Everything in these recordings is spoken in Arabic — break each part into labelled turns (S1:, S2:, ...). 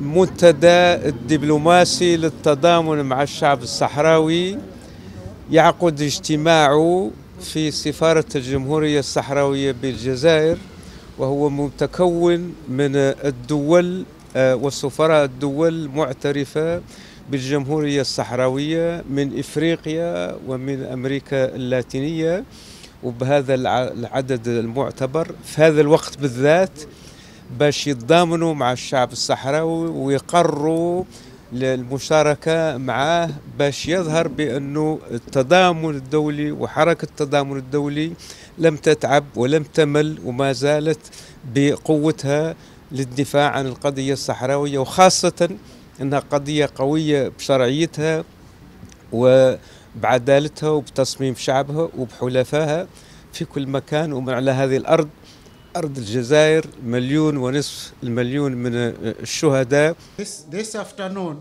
S1: منتدى الدبلوماسي للتضامن مع الشعب الصحراوي يعقد اجتماعه في سفارة الجمهورية الصحراوية بالجزائر وهو متكون من الدول آه، وسفراء الدول معترفة بالجمهورية الصحراوية من إفريقيا ومن أمريكا اللاتينية وبهذا العدد المعتبر في هذا الوقت بالذات باش يتضامنوا مع الشعب الصحراوي ويقروا للمشاركة معاه باش يظهر بأنه التضامن الدولي وحركة التضامن الدولي لم تتعب ولم تمل وما زالت بقوتها للدفاع عن القضية الصحراوية وخاصة أنها قضية قوية بشرعيتها وبعدالتها وبتصميم شعبها وبحلفائها في كل مكان ومن على هذه الأرض أرض الجزائر مليون ونصف المليون من الشهداء This, this afternoon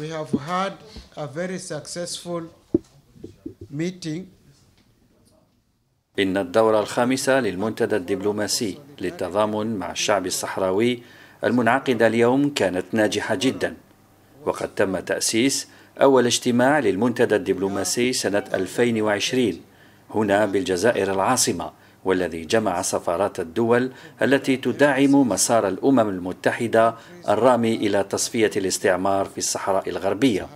S1: we have had a very successful meeting
S2: إن الدورة الخامسة للمنتدى الدبلوماسي للتضامن مع الشعب الصحراوي المنعقدة اليوم كانت ناجحة جدا وقد تم تأسيس أول اجتماع للمنتدى الدبلوماسي سنة 2020 هنا بالجزائر العاصمة والذي جمع سفارات الدول التي تدعم مسار الأمم المتحدة الرامي إلى تصفية الاستعمار في الصحراء الغربية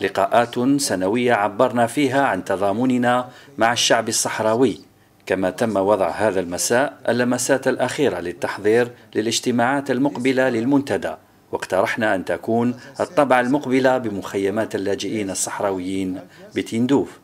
S2: لقاءات سنوية عبرنا فيها عن تضامننا مع الشعب الصحراوي كما تم وضع هذا المساء اللمسات الأخيرة للتحضير للاجتماعات المقبلة للمنتدى واقترحنا أن تكون الطبعة المقبلة بمخيمات اللاجئين الصحراويين بتندوف